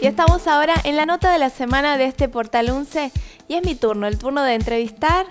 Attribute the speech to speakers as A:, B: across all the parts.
A: Y estamos ahora en la nota de la semana de este Portal 11 y es mi turno, el turno de entrevistar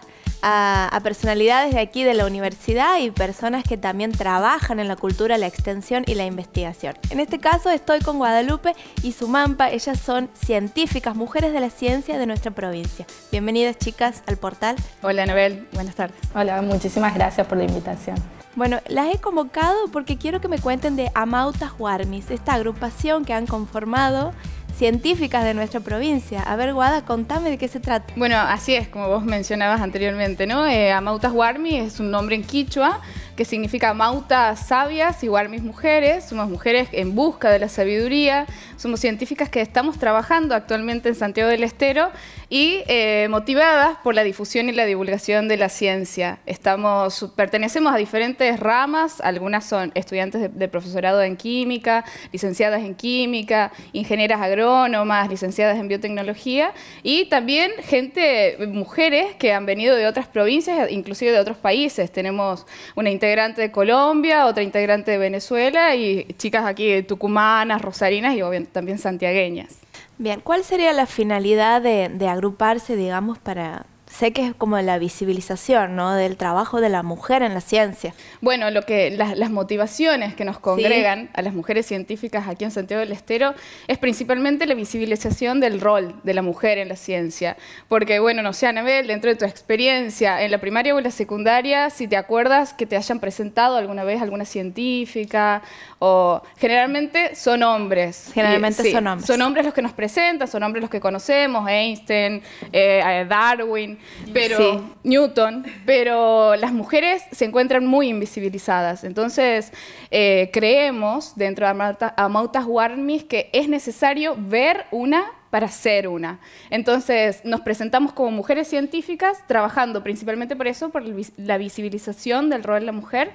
A: a, personalidades de aquí de la universidad y personas que también trabajan en la cultura, la extensión y la investigación. En este caso estoy con Guadalupe y Sumampa, ellas son científicas, mujeres de la ciencia de nuestra provincia. Bienvenidas chicas al portal. Hola Anabel, buenas tardes.
B: Hola, muchísimas gracias por la invitación.
A: Bueno, las he convocado porque quiero que me cuenten de Amautas Warmis, esta agrupación que han conformado científicas de nuestra provincia. A ver, Guada, contame de qué se trata. Bueno, así es, como vos
C: mencionabas anteriormente, ¿no? Eh, Amautas Warmi es un nombre en quichua que significa Mauta sabias, igual mis mujeres, somos mujeres en busca de la sabiduría, somos científicas que estamos trabajando actualmente en Santiago del Estero y eh, motivadas por la difusión y la divulgación de la ciencia. Estamos, pertenecemos a diferentes ramas, algunas son estudiantes de, profesorado en química, licenciadas en química, ingenieras agrónomas, licenciadas en biotecnología y también gente, mujeres que han venido de otras provincias, inclusive de otros países. Tenemos una integrante de Colombia, otra integrante de Venezuela y chicas aquí de tucumanas, rosarinas y también santiagueñas.
A: Bien, ¿cuál sería la finalidad de agruparse, digamos, para, sé que es como la visibilización del trabajo de la mujer en la ciencia. Bueno, lo que
C: las, motivaciones que nos congregan a las mujeres científicas aquí en Santiago del Estero es principalmente la visibilización del rol de la mujer en la ciencia. Porque, bueno, no sé, Anabel, dentro de tu experiencia en la primaria o en la secundaria, si te acuerdas que te hayan presentado alguna vez alguna científica, o generalmente son hombres. Generalmente son hombres. Son hombres los que nos presentan, son hombres los que conocemos, Einstein, eh, Darwin, pero Newton, pero las mujeres se encuentran muy invisibilizadas. Entonces, eh, creemos dentro de Amautas Warmis que es necesario ver una para ser una. Entonces nos presentamos como mujeres científicas, trabajando principalmente por eso, por la visibilización del rol de la mujer,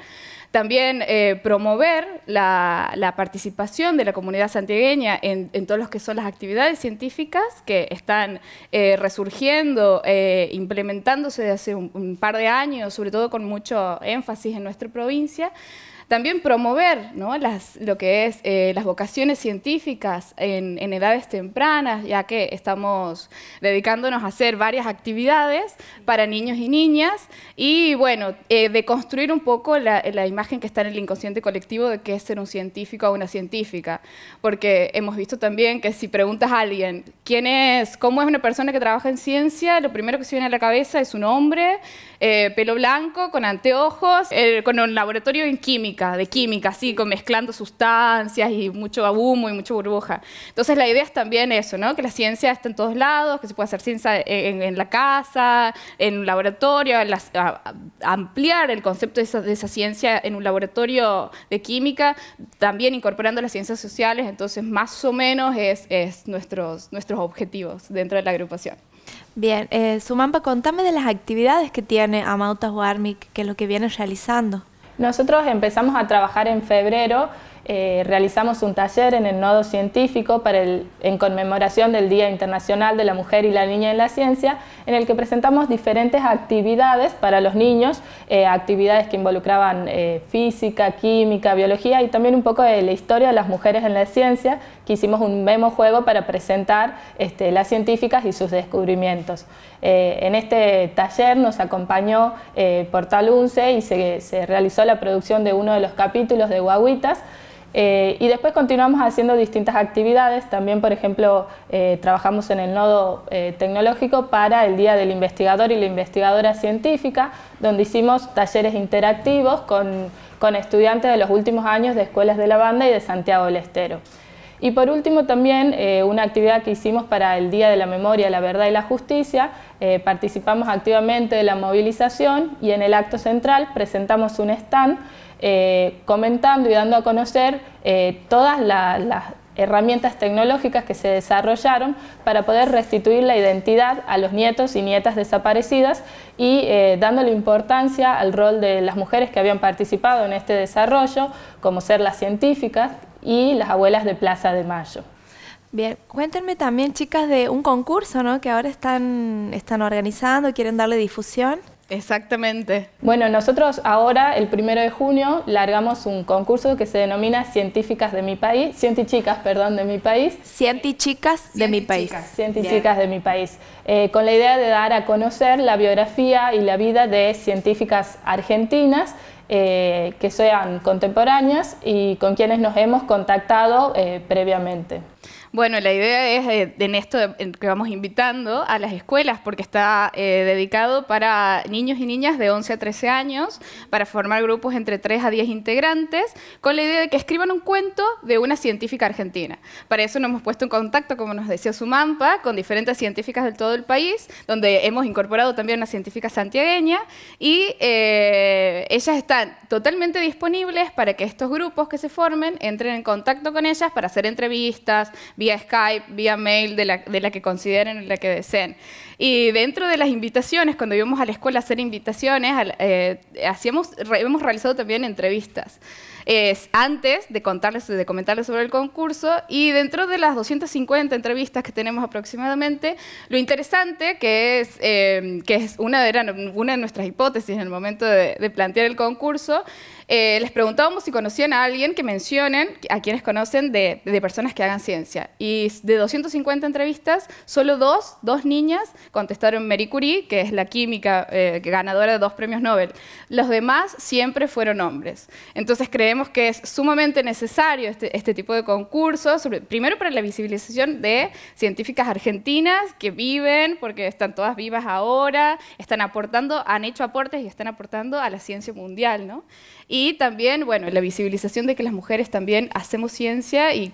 C: también eh, promover la, participación de la comunidad santiagueña en, en todos los que son las actividades científicas que están eh, resurgiendo, eh, implementándose desde hace un par de años, sobre todo con mucho énfasis en nuestra provincia. También promover las, lo que es eh, las vocaciones científicas en, edades tempranas, ya que estamos dedicándonos a hacer varias actividades para niños y niñas y bueno, eh, de construir un poco la, imagen que está en el inconsciente colectivo de qué es ser un científico o una científica, porque hemos visto también que si preguntas a alguien quién es, cómo es una persona que trabaja en ciencia, lo primero que se viene a la cabeza es un hombre, eh, pelo blanco, con anteojos, eh, con un laboratorio en química de química, así, con mezclando sustancias y mucho abumo y mucho burbuja. Entonces la idea es también eso, ¿no? que la ciencia está en todos lados, que se puede hacer ciencia en, la casa, en un laboratorio, ampliar el concepto de esa, ciencia en un laboratorio de química, también incorporando las ciencias sociales, entonces más o menos es, nuestros, nuestros objetivos dentro de la agrupación.
A: Bien, eh, Sumampa, contame de las actividades que tiene Amautas Warmic, que es lo que viene realizando. Nosotros empezamos
B: a trabajar en febrero eh, realizamos un taller en el nodo científico para el, en conmemoración del Día Internacional de la Mujer y la Niña en la Ciencia, en el que presentamos diferentes actividades para los niños, eh, actividades que involucraban eh, física, química, biología y también un poco de la historia de las mujeres en la ciencia, que hicimos un memo juego para presentar este, las científicas y sus descubrimientos. en este taller nos acompañó Portal 11 y se, se realizó la producción de uno de los capítulos de Guaguitas, eh, y después continuamos haciendo distintas actividades, también por ejemplo eh, trabajamos en el nodo eh, tecnológico para el Día del Investigador y la Investigadora Científica, donde hicimos talleres interactivos con, con estudiantes de los últimos años de escuelas de la banda y de Santiago del Estero. Y por último también eh, una actividad que hicimos para el Día de la Memoria, la Verdad y la Justicia, eh, participamos activamente de la movilización y en el acto central presentamos un stand eh, comentando y dando a conocer todas las herramientas tecnológicas que se desarrollaron para poder restituir la identidad a los nietos y nietas desaparecidas y dándole importancia al rol de las mujeres que habían participado en este desarrollo,
A: como ser las científicas, y las abuelas de Plaza de Mayo. Bien, cuéntenme también chicas de un concurso ¿no? que ahora están, están organizando, quieren darle difusión. Exactamente. Bueno, nosotros ahora, el primero de junio, largamos
B: un concurso que se denomina Científicas de mi país, científicas, perdón, de mi país. científicas de mi país. científicas eh, de mi país. con la idea de dar a conocer la biografía y la vida de científicas argentinas eh, que sean contemporáneas y con quienes nos hemos contactado eh, previamente.
C: Bueno, la idea es eh, en esto que vamos invitando a las escuelas, porque está eh, dedicado para niños y niñas de 11 a 13 años, para formar grupos entre 3 a 10 integrantes, con la idea de que escriban un cuento de una científica argentina. Para eso nos hemos puesto en contacto, como nos decía Sumampa, con diferentes científicas de todo el país, donde hemos incorporado también una científica santiagueña, y eh, ellas están totalmente disponibles para que estos grupos que se formen entren en contacto con ellas para hacer entrevistas, vía Skype, vía mail, de la, de la que consideren, de la que deseen. Y dentro de las invitaciones, cuando íbamos a la escuela a hacer invitaciones, eh, hemos realizado también entrevistas es antes de contarles, de comentarles sobre el concurso y dentro de las 250 entrevistas que tenemos aproximadamente, lo interesante que es, em, que es una, de, de nuestras hipótesis en el momento de, plantear el concurso, eh, les preguntábamos si conocían a alguien que mencionen, a quienes conocen de, personas que hagan ciencia. Y de 250 entrevistas, solo dos, dos niñas contestaron Marie Curie, que es la química eh, ganadora de dos premios Nobel. Los demás siempre fueron hombres. Entonces creemos que es sumamente necesario este, este tipo de concursos, primero para la visibilización de científicas argentinas que viven, porque están todas vivas ahora, están aportando, han hecho aportes y están aportando a la ciencia mundial, ¿no? Y también, bueno, la visibilización de que las mujeres también hacemos ciencia y,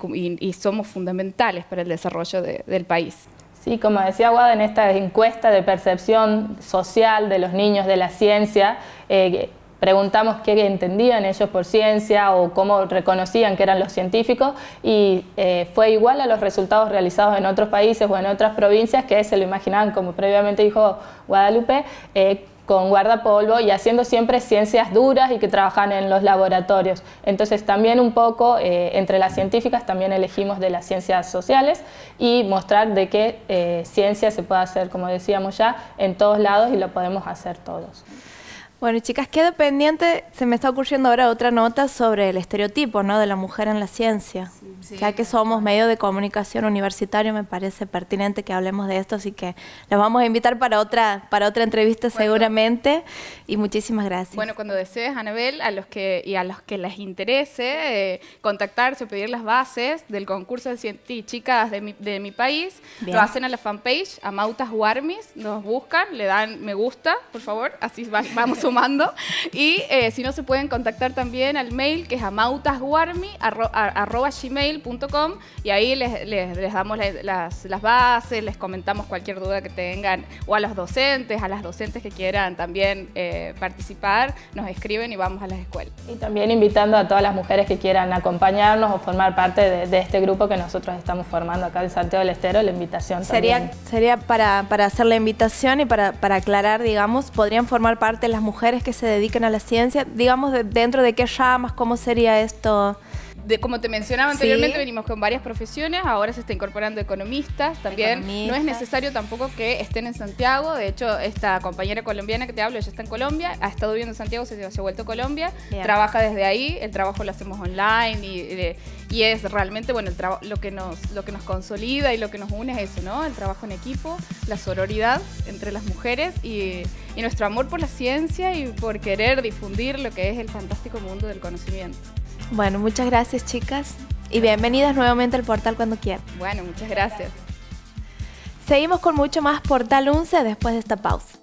C: somos fundamentales para el
B: desarrollo del país. Sí, como decía Wada, en esta encuesta de percepción social de los niños de la ciencia, eh, preguntamos qué entendían ellos por ciencia o cómo reconocían que eran los científicos y eh, fue igual a los resultados realizados en otros países o en otras provincias que se lo imaginaban, como previamente dijo Guadalupe, eh, con guardapolvo y haciendo siempre ciencias duras y que trabajan en los laboratorios. Entonces también un poco eh, entre las científicas también elegimos de las ciencias sociales y mostrar de qué ciencia se puede hacer, como decíamos ya, en todos lados y lo
A: podemos hacer todos. Bueno, chicas, quedo pendiente, se me está ocurriendo ahora otra nota sobre el estereotipo ¿no? de la mujer en la ciencia. Ya que somos medio de comunicación universitario, me parece pertinente que hablemos de esto, así que la vamos a invitar para otra, para otra entrevista seguramente. Y muchísimas gracias. Bueno,
C: cuando desees, Anabel, a los que, y a los que les interese eh, contactarse o pedir las bases del concurso de y chicas de mi, país, lo hacen a la fanpage, a Mautas Warmis, nos buscan, le dan me gusta, por favor, así vamos un y eh, si no, se pueden contactar también al mail que es amautasguarmi.com y ahí les, damos las, bases, les comentamos cualquier duda que tengan o a los docentes, a las docentes que quieran también eh, participar, nos escriben y vamos a las escuelas. Y también
B: invitando a todas las mujeres que quieran acompañarnos o formar parte de, este grupo que nosotros estamos formando acá en Santiago del Estero, la invitación sería,
A: Sería para, hacer la invitación y para, para aclarar, digamos, podrían formar parte las mujeres mujeres que se dediquen a la ciencia? Digamos, dentro de qué llamas cómo sería esto como te mencionaba anteriormente,
C: venimos con varias profesiones, ahora se está incorporando economistas también. No es necesario tampoco que estén en Santiago, de hecho, esta compañera colombiana que te hablo, ya está en Colombia, ha estado viviendo en Santiago, se, se ha vuelto a Colombia, trabaja desde ahí, el trabajo lo hacemos online y, es realmente, bueno, el lo, que nos, lo que nos consolida y lo que nos une es eso, El trabajo en equipo, la sororidad entre las mujeres y nuestro amor por la ciencia y por querer difundir lo que es el fantástico mundo del conocimiento.
A: Bueno, muchas gracias chicas y bienvenidas nuevamente al portal cuando quieran. Bueno, muchas gracias. Seguimos con mucho más Portal 11 después de esta pausa.